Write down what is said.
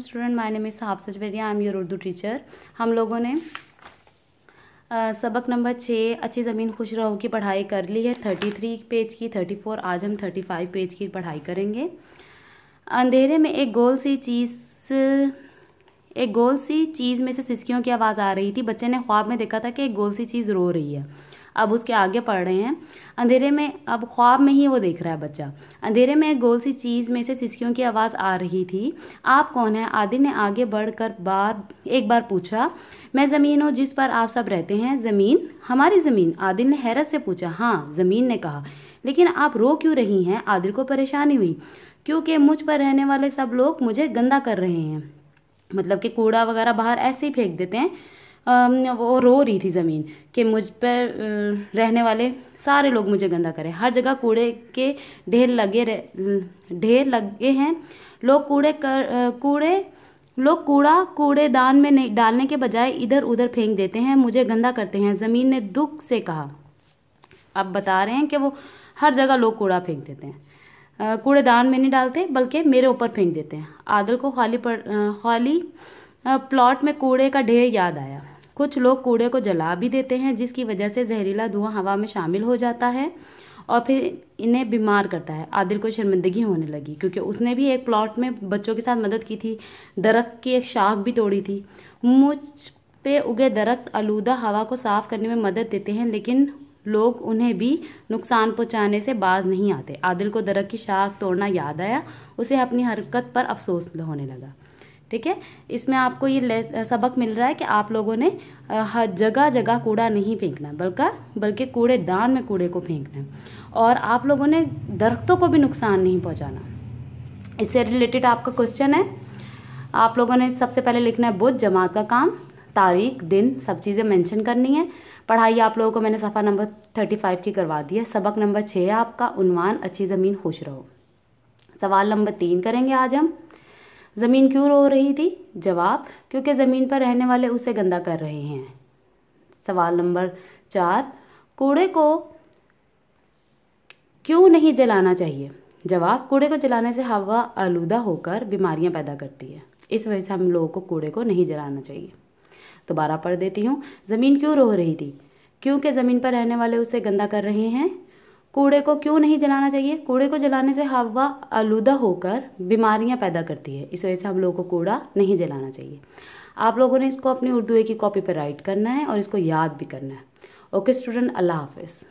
student my name is हाफ I am your Urdu teacher हम लोगों ने आ, सबक नंबर छः अच्छी ज़मीन खुश रहो की पढ़ाई कर ली है थर्टी थ्री पेज की थर्टी फोर आज हम थर्टी फाइव पेज की पढ़ाई करेंगे अंधेरे में एक गोल सी चीज़ एक गोल सी चीज़ में से सिसकियों की आवाज़ आ रही थी बच्चे ने ख्वाब में देखा था कि एक गोल सी चीज़ रो रही है अब उसके आगे पढ़ रहे हैं अंधेरे में अब ख्वाब में ही वो देख रहा है बच्चा अंधेरे में एक गोल सी चीज़ में से सिसकियों की आवाज़ आ रही थी आप कौन है आदि ने आगे बढ़कर बार एक बार पूछा मैं ज़मीन हूँ जिस पर आप सब रहते हैं ज़मीन हमारी ज़मीन आदिल ने हैरत से पूछा हाँ ज़मीन ने कहा लेकिन आप रो क्यों रही हैं आदिल को परेशानी हुई क्योंकि मुझ पर रहने वाले सब लोग मुझे गंदा कर रहे हैं मतलब कि कूड़ा वगैरह बाहर ऐसे ही फेंक देते हैं वो रो रही थी ज़मीन कि मुझ पर रहने वाले सारे लोग मुझे गंदा करें हर जगह कूड़े के ढेर लगे ढेर लगे हैं लोग कूड़े कर कूड़े लोग कूड़ा कूड़ेदान में नहीं डालने के बजाय इधर उधर फेंक देते हैं मुझे गंदा करते हैं ज़मीन ने दुख से कहा अब बता रहे हैं कि वो हर जगह लोग कूड़ा फेंक देते हैं कूड़ेदान में नहीं डालते बल्कि मेरे ऊपर फेंक देते हैं आदल को खाली पर खाली प्लॉट में कूड़े का ढेर याद आया कुछ लोग कूड़े को जला भी देते हैं जिसकी वजह से जहरीला धुआं हवा में शामिल हो जाता है और फिर इन्हें बीमार करता है आदिल को शर्मिंदगी होने लगी क्योंकि उसने भी एक प्लॉट में बच्चों के साथ मदद की थी दरख्त की एक शाख भी तोड़ी थी मुझ पे उगे दरख्त आलूदा हवा को साफ करने में मदद देते हैं लेकिन लोग उन्हें भी नुकसान पहुंचाने से बाज नहीं आते आदिल को दरख्त की शाख तोड़ना याद आया उसे अपनी हरकत पर अफसोस होने लगा ठीक है इसमें आपको ये सबक मिल रहा है कि आप लोगों ने हर जगह जगह कूड़ा नहीं फेंकना बल्कि बल्कि कूड़े दान में कूड़े को फेंकना है और आप लोगों ने दरख्तों को भी नुकसान नहीं पहुंचाना इससे रिलेटेड आपका क्वेश्चन है आप लोगों ने सबसे पहले लिखना है बुध जमात का काम तारीख दिन सब चीज़ें मैंशन करनी है पढ़ाई आप लोगों को मैंने सफ़ा नंबर थर्टी फाइव की करवा दी है सबक नंबर छः है आपका उनवान अच्छी ज़मीन खुश रहो सवाल नंबर तीन करेंगे आज हम ज़मीन क्यों रो रही थी जवाब क्योंकि ज़मीन पर रहने वाले उसे गंदा कर रहे हैं सवाल नंबर चार कूड़े को क्यों नहीं जलाना चाहिए जवाब कूड़े को जलाने से हवा आलूदा होकर बीमारियां पैदा करती है इस वजह से हम लोगों को कूड़े को नहीं जलाना चाहिए दोबारा पढ़ देती हूँ ज़मीन क्यों रो रही थी क्योंकि ज़मीन पर रहने वाले उसे गंदा कर रहे हैं कूड़े को क्यों नहीं जलाना चाहिए कूड़े को जलाने से हवा आलूदा होकर बीमारियां पैदा करती है इस वजह से हम लोगों को कूड़ा नहीं जलाना चाहिए आप लोगों ने इसको अपनी उर्दू की कॉपी पर राइट करना है और इसको याद भी करना है ओके स्टूडेंट अल्लाह हाफिज़